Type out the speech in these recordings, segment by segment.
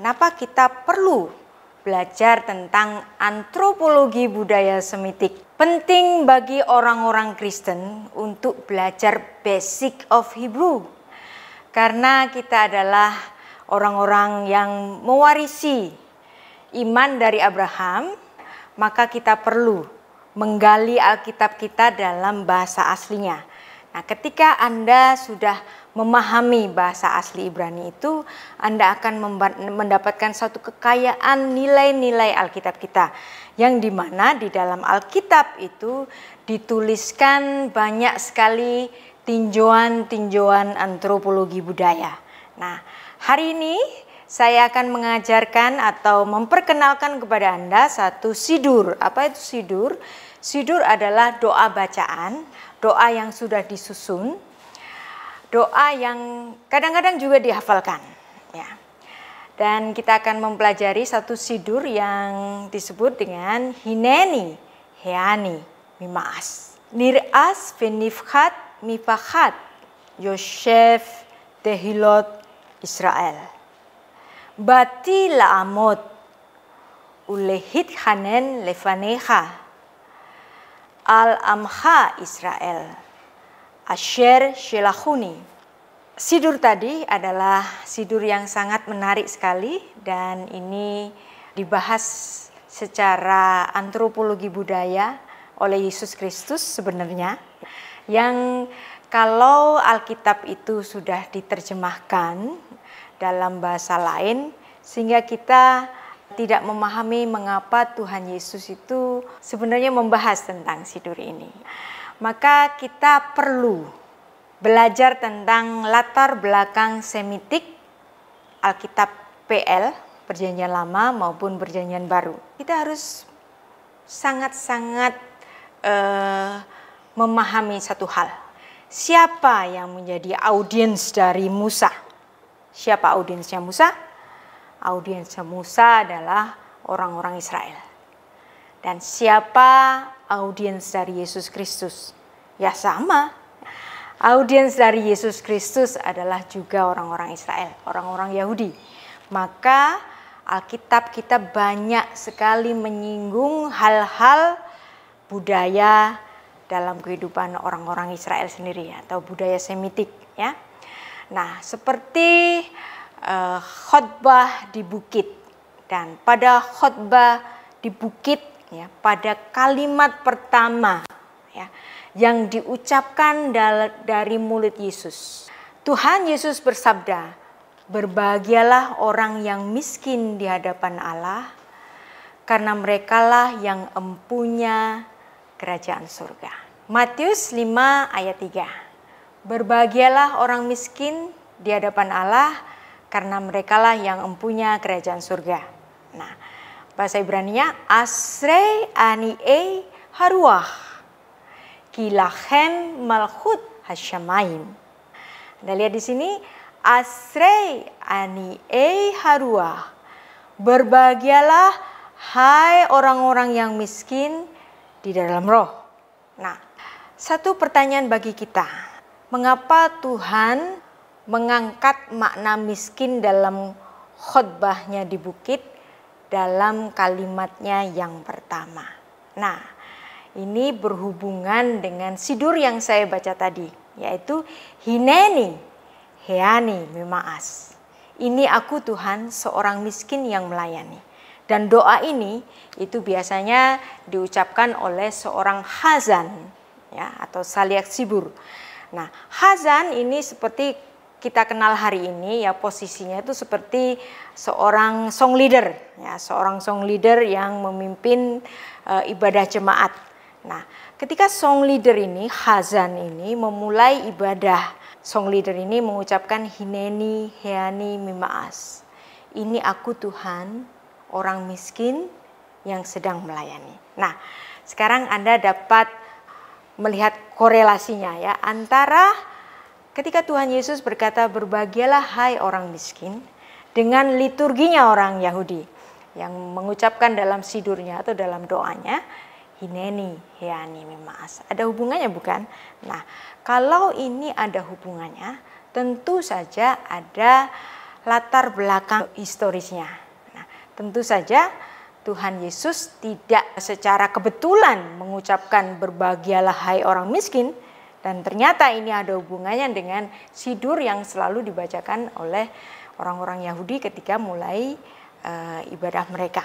Kenapa kita perlu belajar tentang antropologi budaya Semitik? Penting bagi orang-orang Kristen untuk belajar basic of Hebrew. Karena kita adalah orang-orang yang mewarisi iman dari Abraham, maka kita perlu menggali Alkitab kita dalam bahasa aslinya. Nah, ketika Anda sudah memahami bahasa asli Ibrani itu, Anda akan mendapatkan satu kekayaan nilai-nilai Alkitab kita. Yang dimana di dalam Alkitab itu dituliskan banyak sekali tinjauan-tinjauan antropologi budaya. Nah, hari ini saya akan mengajarkan atau memperkenalkan kepada Anda satu sidur. Apa itu sidur? Sidur adalah doa bacaan doa yang sudah disusun, doa yang kadang-kadang juga dihafalkan. Ya. Dan kita akan mempelajari satu sidur yang disebut dengan Hineni Heani Mimaas. Nir'as Venifhat Mifahat Yosef Tehilot Israel. batila amot Ulehit Hanen Levaneha Al-Amha Israel, Asher Shelahuni. Sidur tadi adalah sidur yang sangat menarik sekali dan ini dibahas secara antropologi budaya oleh Yesus Kristus sebenarnya yang kalau Alkitab itu sudah diterjemahkan dalam bahasa lain sehingga kita tidak memahami mengapa Tuhan Yesus itu sebenarnya membahas tentang sidur ini. Maka kita perlu belajar tentang latar belakang semitik Alkitab PL, Perjanjian Lama maupun Perjanjian Baru. Kita harus sangat-sangat uh, memahami satu hal. Siapa yang menjadi audiens dari Musa? Siapa audiensnya Musa? audiens Musa adalah orang-orang Israel. Dan siapa audiens dari Yesus Kristus? Ya sama. Audiens dari Yesus Kristus adalah juga orang-orang Israel, orang-orang Yahudi. Maka Alkitab kita banyak sekali menyinggung hal-hal budaya dalam kehidupan orang-orang Israel sendiri atau budaya Semitik ya. Nah, seperti uh, eh, khotbah di bukit dan pada khotbah di bukit ya pada kalimat pertama ya yang diucapkan dari mulut Yesus. Tuhan Yesus bersabda, "Berbahagialah orang yang miskin di hadapan Allah, karena merekalah yang empunya kerajaan surga." Matius 5 ayat 3. Berbahagialah orang miskin di hadapan Allah, karena merekalah yang empunya kerajaan surga. Nah, bahasa Ibrani-nya asre anie haruah kilahem malchut hashamaim. Anda lihat di sini asre anie haruah. Berbahagialah hai orang-orang yang miskin di dalam roh. Nah, satu pertanyaan bagi kita. Mengapa Tuhan mengangkat makna miskin dalam khutbahnya di bukit dalam kalimatnya yang pertama. Nah, ini berhubungan dengan sidur yang saya baca tadi, yaitu Hineni, Heani, Mimaas. Ini aku Tuhan seorang miskin yang melayani. Dan doa ini itu biasanya diucapkan oleh seorang hazan ya, atau saliak sibur. Nah, hazan ini seperti kita kenal hari ini ya posisinya itu seperti seorang song leader ya seorang song leader yang memimpin e, ibadah jemaat. Nah, ketika song leader ini hazan ini memulai ibadah, song leader ini mengucapkan hineni heani mimaas. Ini aku Tuhan, orang miskin yang sedang melayani. Nah, sekarang Anda dapat melihat korelasinya ya antara Ketika Tuhan Yesus berkata, "Berbahagialah hai orang miskin," dengan liturginya orang Yahudi yang mengucapkan dalam sidurnya atau dalam doanya, "Hineni heani memas." Ada hubungannya bukan? Nah, kalau ini ada hubungannya, tentu saja ada latar belakang historisnya. Nah, tentu saja Tuhan Yesus tidak secara kebetulan mengucapkan berbahagialah hai orang miskin, dan ternyata ini ada hubungannya dengan sidur yang selalu dibacakan oleh orang-orang Yahudi ketika mulai e, ibadah mereka.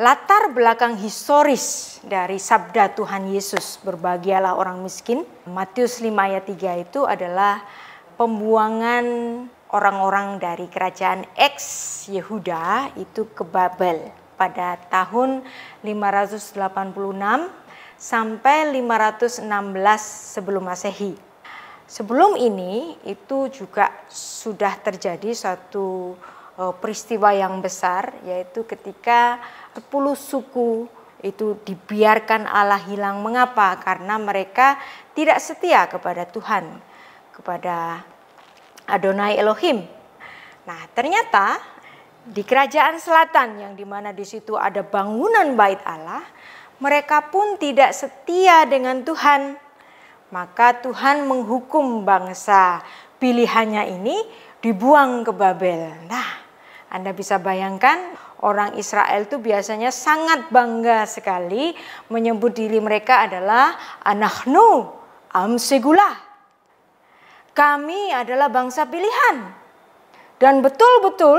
Latar belakang historis dari sabda Tuhan Yesus, berbahagialah orang miskin, Matius 5 ayat 3 itu adalah pembuangan orang-orang dari kerajaan ex Yehuda itu ke Babel pada tahun 586 sampai 516 sebelum Masehi. Sebelum ini itu juga sudah terjadi suatu eh, peristiwa yang besar yaitu ketika 10 suku itu dibiarkan Allah hilang. Mengapa? Karena mereka tidak setia kepada Tuhan, kepada Adonai Elohim. Nah, ternyata di kerajaan selatan yang dimana di situ ada bangunan bait Allah, mereka pun tidak setia dengan Tuhan, maka Tuhan menghukum bangsa pilihannya ini dibuang ke Babel. Nah, Anda bisa bayangkan orang Israel itu biasanya sangat bangga sekali menyebut diri mereka adalah anak Amsegula. Kami adalah bangsa pilihan. Dan betul-betul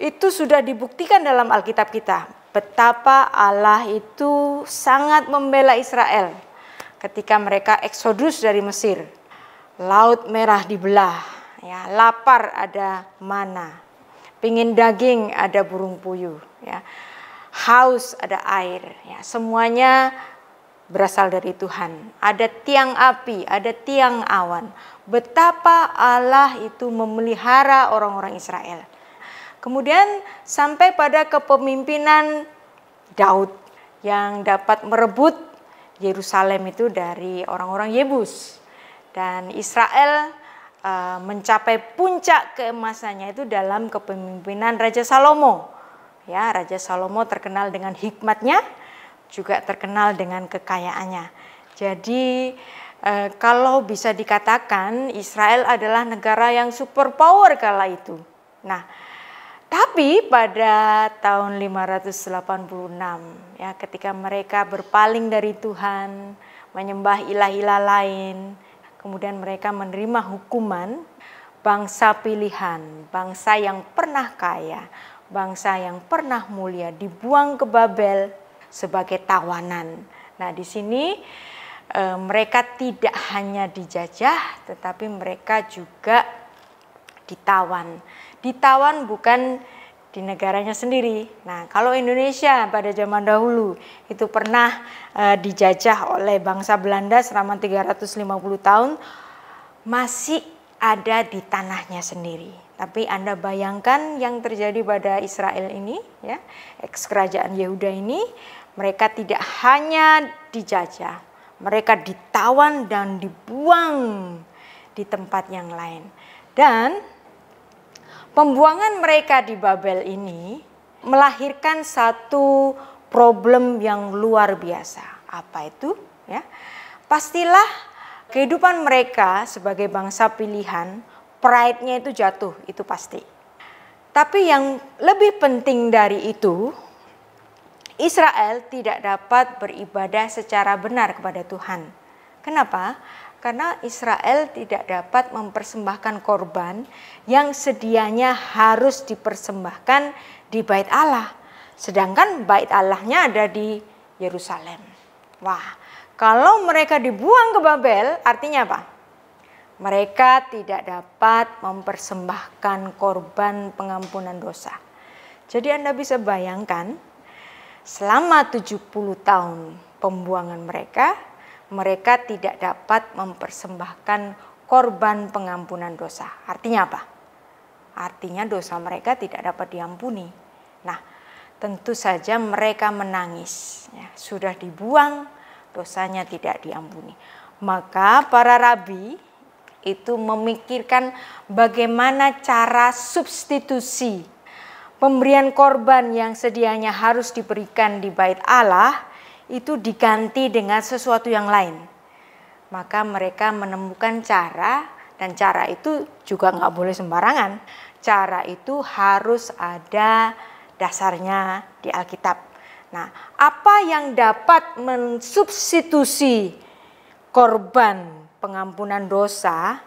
itu sudah dibuktikan dalam Alkitab kita betapa Allah itu sangat membela Israel ketika mereka eksodus dari Mesir. Laut merah dibelah, ya, lapar ada mana, pingin daging ada burung puyuh, ya. haus ada air, ya. semuanya berasal dari Tuhan. Ada tiang api, ada tiang awan. Betapa Allah itu memelihara orang-orang Israel. Kemudian sampai pada kepemimpinan Daud yang dapat merebut Yerusalem itu dari orang-orang Yebus. Dan Israel e, mencapai puncak keemasannya itu dalam kepemimpinan Raja Salomo. Ya, Raja Salomo terkenal dengan hikmatnya, juga terkenal dengan kekayaannya. Jadi e, kalau bisa dikatakan Israel adalah negara yang superpower kala itu. Nah, tapi pada tahun 586 ya ketika mereka berpaling dari Tuhan, menyembah ilah-ilah lain, kemudian mereka menerima hukuman bangsa pilihan, bangsa yang pernah kaya, bangsa yang pernah mulia dibuang ke Babel sebagai tawanan. Nah, di sini e, mereka tidak hanya dijajah tetapi mereka juga ditawan ditawan bukan di negaranya sendiri. Nah, kalau Indonesia pada zaman dahulu itu pernah e, dijajah oleh bangsa Belanda selama 350 tahun masih ada di tanahnya sendiri. Tapi Anda bayangkan yang terjadi pada Israel ini ya, eks kerajaan Yehuda ini, mereka tidak hanya dijajah, mereka ditawan dan dibuang di tempat yang lain. Dan Pembuangan mereka di Babel ini melahirkan satu problem yang luar biasa. Apa itu? Ya. Pastilah kehidupan mereka sebagai bangsa pilihan, pride-nya itu jatuh, itu pasti. Tapi yang lebih penting dari itu, Israel tidak dapat beribadah secara benar kepada Tuhan. Kenapa? Karena Israel tidak dapat mempersembahkan korban yang sedianya harus dipersembahkan di bait Allah. Sedangkan bait Allahnya ada di Yerusalem. Wah, kalau mereka dibuang ke Babel, artinya apa? Mereka tidak dapat mempersembahkan korban pengampunan dosa. Jadi Anda bisa bayangkan selama 70 tahun pembuangan mereka mereka tidak dapat mempersembahkan korban pengampunan dosa. Artinya apa? Artinya dosa mereka tidak dapat diampuni. Nah, tentu saja mereka menangis. Ya, sudah dibuang, dosanya tidak diampuni. Maka para rabi itu memikirkan bagaimana cara substitusi pemberian korban yang sedianya harus diberikan di bait Allah itu diganti dengan sesuatu yang lain. Maka mereka menemukan cara dan cara itu juga nggak boleh sembarangan. Cara itu harus ada dasarnya di Alkitab. Nah, apa yang dapat mensubstitusi korban pengampunan dosa?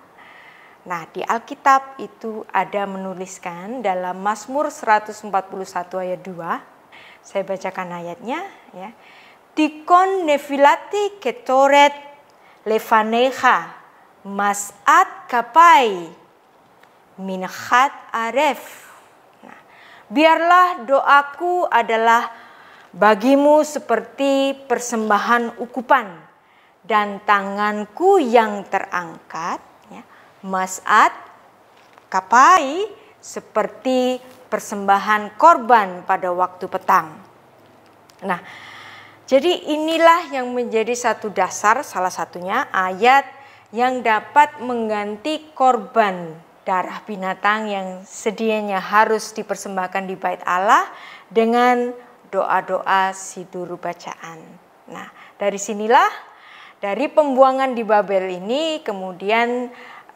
Nah, di Alkitab itu ada menuliskan dalam Mazmur 141 ayat 2. Saya bacakan ayatnya ya tikon nefilati ketoret mas masat kapai minhat aref. Nah, biarlah doaku adalah bagimu seperti persembahan ukupan dan tanganku yang terangkat ya, masat kapai seperti persembahan korban pada waktu petang. Nah, jadi inilah yang menjadi satu dasar salah satunya ayat yang dapat mengganti korban darah binatang yang sedianya harus dipersembahkan di bait Allah dengan doa-doa sidur bacaan. Nah, dari sinilah dari pembuangan di Babel ini kemudian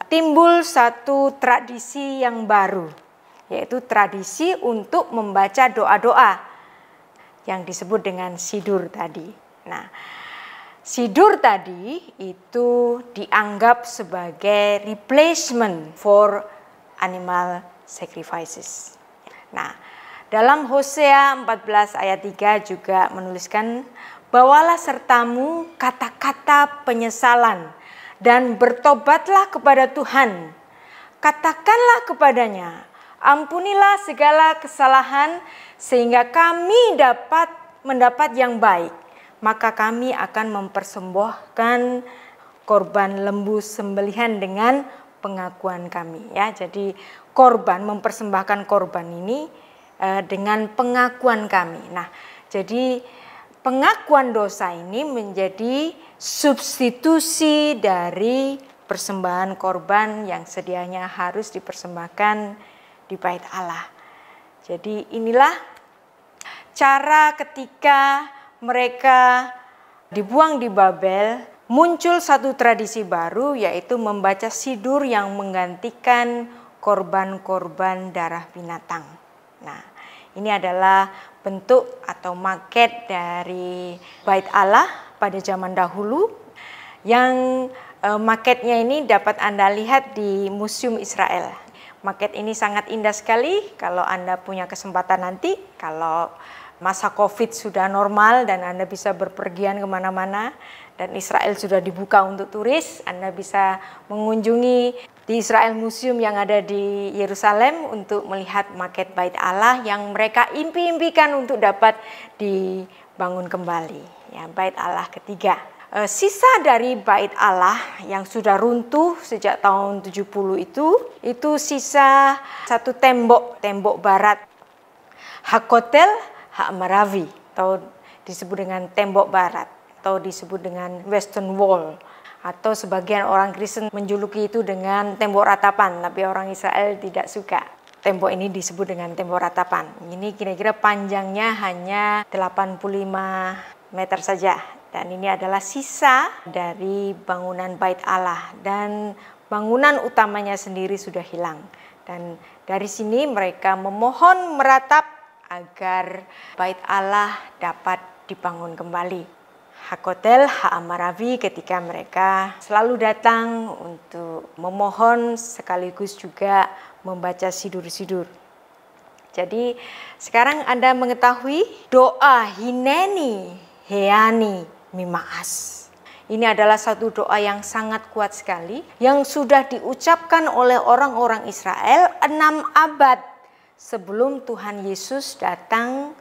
timbul satu tradisi yang baru yaitu tradisi untuk membaca doa-doa yang disebut dengan sidur tadi. Nah, sidur tadi itu dianggap sebagai replacement for animal sacrifices. Nah, dalam Hosea 14 ayat 3 juga menuliskan bawalah sertamu kata-kata penyesalan dan bertobatlah kepada Tuhan. Katakanlah kepadanya, Ampunilah segala kesalahan sehingga kami dapat mendapat yang baik. Maka kami akan mempersembahkan korban lembu sembelihan dengan pengakuan kami ya. Jadi korban mempersembahkan korban ini eh, dengan pengakuan kami. Nah, jadi pengakuan dosa ini menjadi substitusi dari persembahan korban yang sedianya harus dipersembahkan di bait Allah. Jadi inilah cara ketika mereka dibuang di Babel, muncul satu tradisi baru yaitu membaca sidur yang menggantikan korban-korban darah binatang. Nah, ini adalah bentuk atau maket dari bait Allah pada zaman dahulu yang eh, maketnya ini dapat Anda lihat di Museum Israel. Market ini sangat indah sekali kalau Anda punya kesempatan nanti, kalau masa COVID sudah normal dan Anda bisa berpergian kemana-mana, dan Israel sudah dibuka untuk turis, Anda bisa mengunjungi di Israel Museum yang ada di Yerusalem untuk melihat market bait Allah yang mereka impi-impikan untuk dapat dibangun kembali. Ya, bait Allah ketiga. Eh, sisa dari bait Allah yang sudah runtuh sejak tahun 70 itu, itu sisa satu tembok, tembok barat. Hakotel Hak Maravi, atau disebut dengan tembok barat, atau disebut dengan Western Wall. Atau sebagian orang Kristen menjuluki itu dengan tembok ratapan, tapi orang Israel tidak suka. Tembok ini disebut dengan tembok ratapan. Ini kira-kira panjangnya hanya 85 meter saja dan ini adalah sisa dari bangunan Bait Allah dan bangunan utamanya sendiri sudah hilang. Dan dari sini mereka memohon meratap agar Bait Allah dapat dibangun kembali. Hakotel Ha'amaravi ketika mereka selalu datang untuk memohon sekaligus juga membaca sidur-sidur. Jadi sekarang Anda mengetahui doa Hineni Heani mimaas. Ini adalah satu doa yang sangat kuat sekali yang sudah diucapkan oleh orang-orang Israel enam abad sebelum Tuhan Yesus datang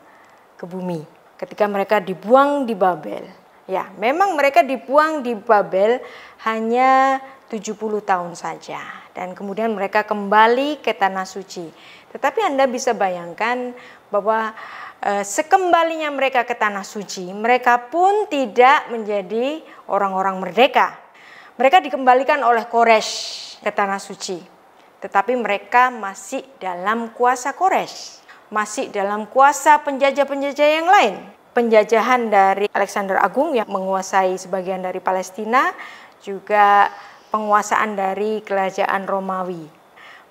ke bumi. Ketika mereka dibuang di Babel. Ya, memang mereka dibuang di Babel hanya 70 tahun saja dan kemudian mereka kembali ke tanah suci. Tetapi Anda bisa bayangkan bahwa Eh, sekembalinya mereka ke tanah suci, mereka pun tidak menjadi orang-orang merdeka. Mereka dikembalikan oleh Koresh ke tanah suci, tetapi mereka masih dalam kuasa Koresh, masih dalam kuasa penjajah-penjajah yang lain. Penjajahan dari Alexander Agung yang menguasai sebagian dari Palestina, juga penguasaan dari kerajaan Romawi.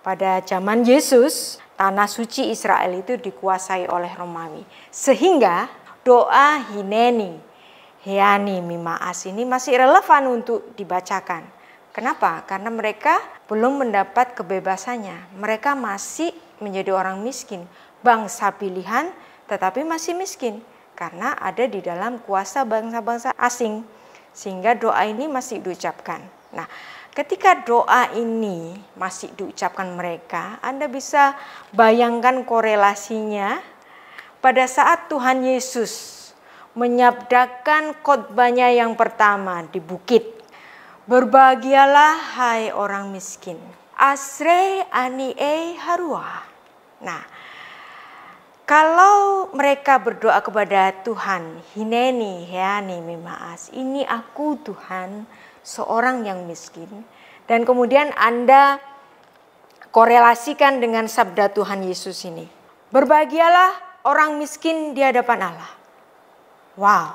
Pada zaman Yesus, tanah suci Israel itu dikuasai oleh Romawi. Sehingga doa Hineni, Heani Mimaas ini masih relevan untuk dibacakan. Kenapa? Karena mereka belum mendapat kebebasannya. Mereka masih menjadi orang miskin, bangsa pilihan tetapi masih miskin karena ada di dalam kuasa bangsa-bangsa asing. Sehingga doa ini masih diucapkan. Nah, ketika doa ini masih diucapkan mereka, Anda bisa bayangkan korelasinya pada saat Tuhan Yesus menyabdakan khotbahnya yang pertama di bukit. Berbahagialah hai orang miskin. Asre e harua. Nah, kalau mereka berdoa kepada Tuhan, Hineni heani memaas, ini aku Tuhan, seorang yang miskin dan kemudian Anda korelasikan dengan sabda Tuhan Yesus ini. Berbahagialah orang miskin di hadapan Allah. Wow.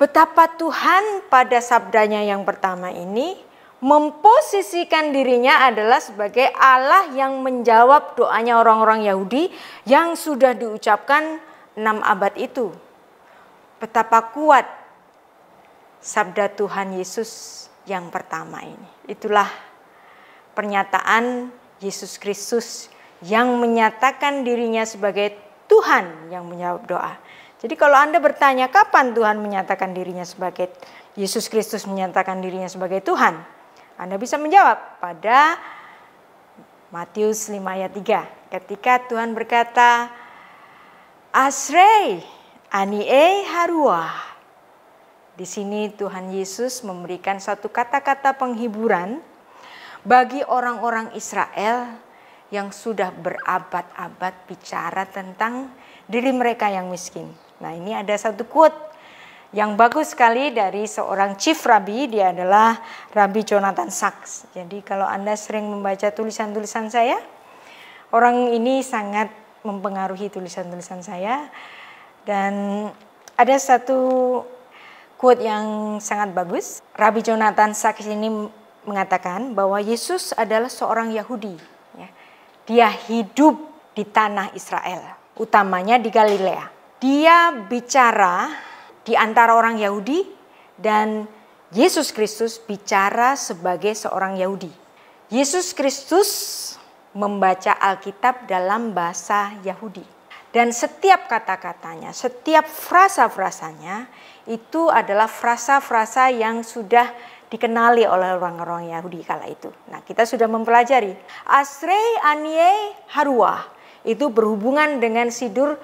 Betapa Tuhan pada sabdanya yang pertama ini memposisikan dirinya adalah sebagai Allah yang menjawab doanya orang-orang Yahudi yang sudah diucapkan enam abad itu. Betapa kuat sabda Tuhan Yesus yang pertama ini. Itulah pernyataan Yesus Kristus yang menyatakan dirinya sebagai Tuhan yang menjawab doa. Jadi kalau Anda bertanya kapan Tuhan menyatakan dirinya sebagai Yesus Kristus menyatakan dirinya sebagai Tuhan, Anda bisa menjawab pada Matius 5 ayat 3. Ketika Tuhan berkata, Asrei, Anie Harua di sini Tuhan Yesus memberikan satu kata-kata penghiburan bagi orang-orang Israel yang sudah berabad-abad bicara tentang diri mereka yang miskin. Nah, ini ada satu quote yang bagus sekali dari seorang chief rabbi, dia adalah Rabbi Jonathan Sachs. Jadi kalau Anda sering membaca tulisan-tulisan saya, orang ini sangat mempengaruhi tulisan-tulisan saya dan ada satu quote yang sangat bagus. Rabbi Jonathan Sacks ini mengatakan bahwa Yesus adalah seorang Yahudi. Ya. Dia hidup di tanah Israel, utamanya di Galilea. Dia bicara di antara orang Yahudi dan Yesus Kristus bicara sebagai seorang Yahudi. Yesus Kristus membaca Alkitab dalam bahasa Yahudi. Dan setiap kata-katanya, setiap frasa-frasanya itu adalah frasa-frasa yang sudah dikenali oleh orang-orang Yahudi kala itu. Nah, kita sudah mempelajari Asrei Anie Haruah itu berhubungan dengan Sidur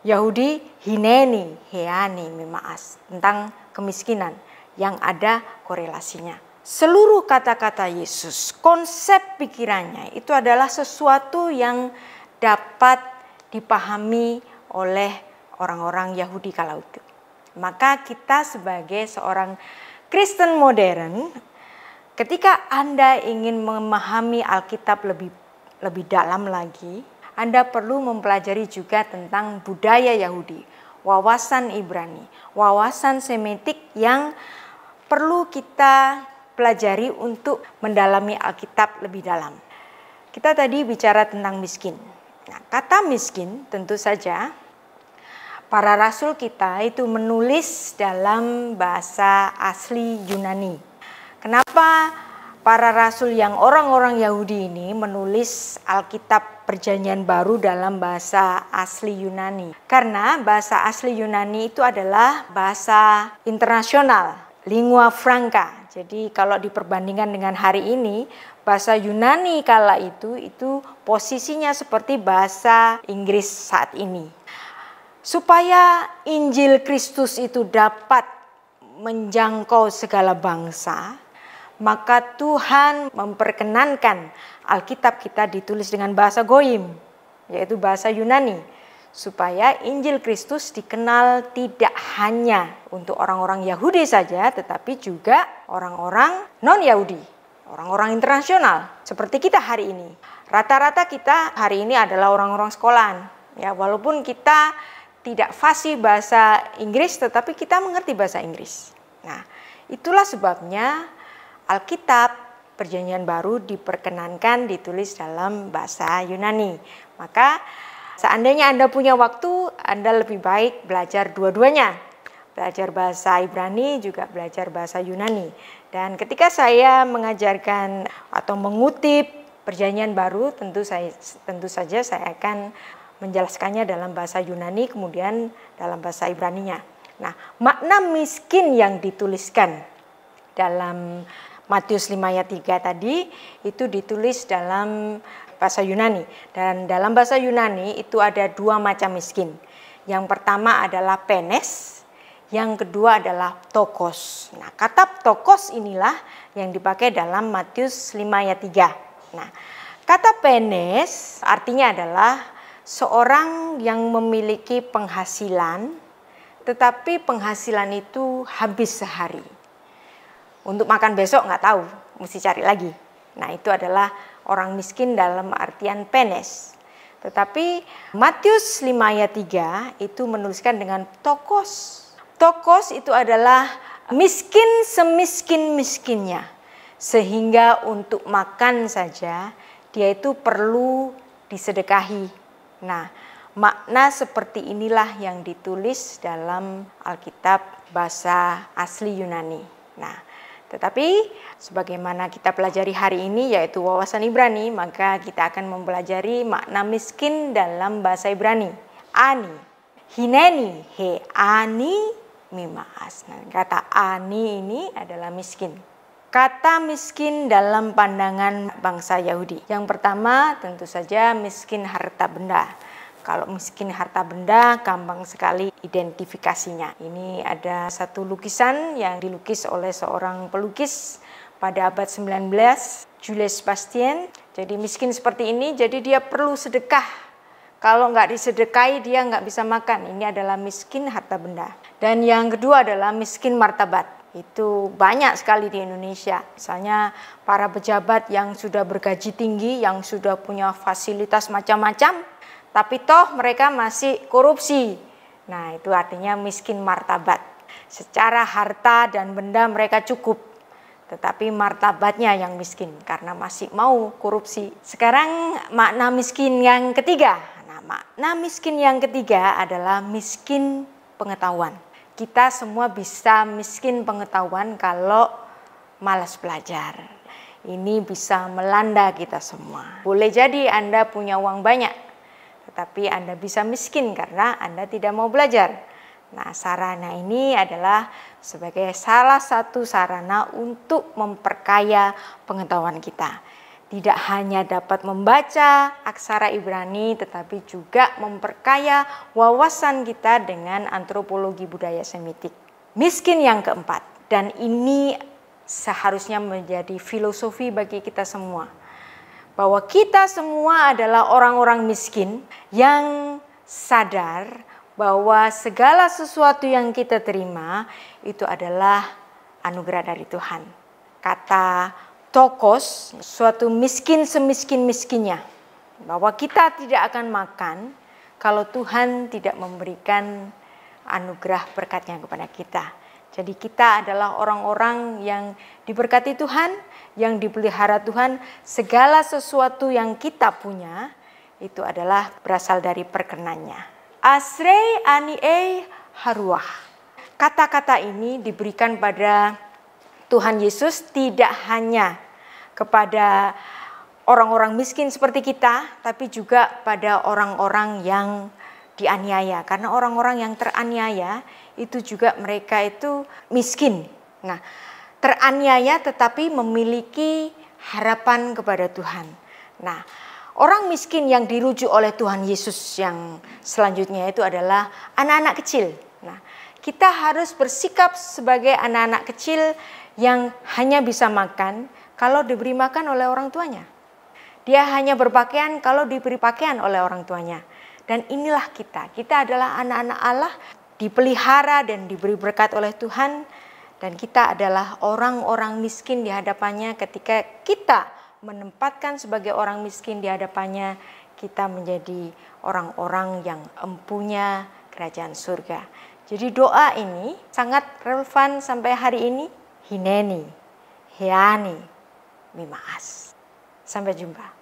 Yahudi Hineni Heani Mimaas tentang kemiskinan yang ada korelasinya. Seluruh kata-kata Yesus, konsep pikirannya itu adalah sesuatu yang dapat dipahami oleh orang-orang Yahudi kala itu. Maka kita sebagai seorang Kristen modern, ketika Anda ingin memahami Alkitab lebih lebih dalam lagi, Anda perlu mempelajari juga tentang budaya Yahudi, wawasan Ibrani, wawasan Semitik yang perlu kita pelajari untuk mendalami Alkitab lebih dalam. Kita tadi bicara tentang miskin. Nah, kata miskin tentu saja para rasul kita itu menulis dalam bahasa asli Yunani. Kenapa para rasul yang orang-orang Yahudi ini menulis Alkitab Perjanjian Baru dalam bahasa asli Yunani? Karena bahasa asli Yunani itu adalah bahasa internasional, lingua franca. Jadi kalau diperbandingkan dengan hari ini, bahasa Yunani kala itu itu posisinya seperti bahasa Inggris saat ini. Supaya Injil Kristus itu dapat menjangkau segala bangsa, maka Tuhan memperkenankan Alkitab kita ditulis dengan bahasa Goim, yaitu bahasa Yunani supaya Injil Kristus dikenal tidak hanya untuk orang-orang Yahudi saja, tetapi juga orang-orang non-Yahudi orang-orang internasional seperti kita hari ini. Rata-rata kita hari ini adalah orang-orang sekolahan. Ya, walaupun kita tidak fasih bahasa Inggris tetapi kita mengerti bahasa Inggris. Nah, itulah sebabnya Alkitab Perjanjian Baru diperkenankan ditulis dalam bahasa Yunani. Maka seandainya Anda punya waktu, Anda lebih baik belajar dua-duanya. Belajar bahasa Ibrani juga belajar bahasa Yunani dan ketika saya mengajarkan atau mengutip perjanjian baru, tentu saya tentu saja saya akan menjelaskannya dalam bahasa Yunani kemudian dalam bahasa Ibraninya. Nah, makna miskin yang dituliskan dalam Matius 5 ayat 3 tadi itu ditulis dalam bahasa Yunani dan dalam bahasa Yunani itu ada dua macam miskin. Yang pertama adalah penes yang kedua adalah tokos. Nah, kata tokos inilah yang dipakai dalam Matius 5 ayat 3. Nah, kata penes artinya adalah seorang yang memiliki penghasilan tetapi penghasilan itu habis sehari. Untuk makan besok nggak tahu, mesti cari lagi. Nah, itu adalah orang miskin dalam artian penes. Tetapi Matius 5 ayat 3 itu menuliskan dengan tokos Tokos itu adalah miskin semiskin-miskinnya. Sehingga untuk makan saja dia itu perlu disedekahi. Nah, makna seperti inilah yang ditulis dalam Alkitab bahasa asli Yunani. Nah, tetapi sebagaimana kita pelajari hari ini yaitu wawasan Ibrani, maka kita akan mempelajari makna miskin dalam bahasa Ibrani. Ani, hineni, he ani, Mimas. Nah, kata ani ini adalah miskin. Kata miskin dalam pandangan bangsa Yahudi. Yang pertama tentu saja miskin harta benda. Kalau miskin harta benda gampang sekali identifikasinya. Ini ada satu lukisan yang dilukis oleh seorang pelukis pada abad 19, Jules Bastien. Jadi miskin seperti ini, jadi dia perlu sedekah kalau nggak disedekai dia nggak bisa makan. Ini adalah miskin harta benda. Dan yang kedua adalah miskin martabat. Itu banyak sekali di Indonesia. Misalnya para pejabat yang sudah bergaji tinggi, yang sudah punya fasilitas macam-macam, tapi toh mereka masih korupsi. Nah, itu artinya miskin martabat. Secara harta dan benda mereka cukup, tetapi martabatnya yang miskin karena masih mau korupsi. Sekarang makna miskin yang ketiga pertama. Nah, miskin yang ketiga adalah miskin pengetahuan. Kita semua bisa miskin pengetahuan kalau malas belajar. Ini bisa melanda kita semua. Boleh jadi Anda punya uang banyak, tetapi Anda bisa miskin karena Anda tidak mau belajar. Nah, sarana ini adalah sebagai salah satu sarana untuk memperkaya pengetahuan kita tidak hanya dapat membaca aksara Ibrani tetapi juga memperkaya wawasan kita dengan antropologi budaya Semitik. Miskin yang keempat dan ini seharusnya menjadi filosofi bagi kita semua bahwa kita semua adalah orang-orang miskin yang sadar bahwa segala sesuatu yang kita terima itu adalah anugerah dari Tuhan. Kata tokos, suatu miskin semiskin-miskinnya. Bahwa kita tidak akan makan kalau Tuhan tidak memberikan anugerah berkatnya kepada kita. Jadi kita adalah orang-orang yang diberkati Tuhan, yang dipelihara Tuhan. Segala sesuatu yang kita punya itu adalah berasal dari perkenannya. Asrei aniei haruah. Kata-kata ini diberikan pada Tuhan Yesus tidak hanya kepada orang-orang miskin seperti kita, tapi juga pada orang-orang yang dianiaya. Karena orang-orang yang teraniaya itu juga mereka itu miskin. Nah, teraniaya tetapi memiliki harapan kepada Tuhan. Nah, orang miskin yang dirujuk oleh Tuhan Yesus yang selanjutnya itu adalah anak-anak kecil. Nah, kita harus bersikap sebagai anak-anak kecil yang hanya bisa makan kalau diberi makan oleh orang tuanya. Dia hanya berpakaian kalau diberi pakaian oleh orang tuanya. Dan inilah kita. Kita adalah anak-anak Allah, dipelihara dan diberi berkat oleh Tuhan. Dan kita adalah orang-orang miskin di hadapannya ketika kita menempatkan sebagai orang miskin di hadapannya, kita menjadi orang-orang yang empunya kerajaan surga. Jadi doa ini sangat relevan sampai hari ini Hineni, Heani, mimas. Sampai jumpa.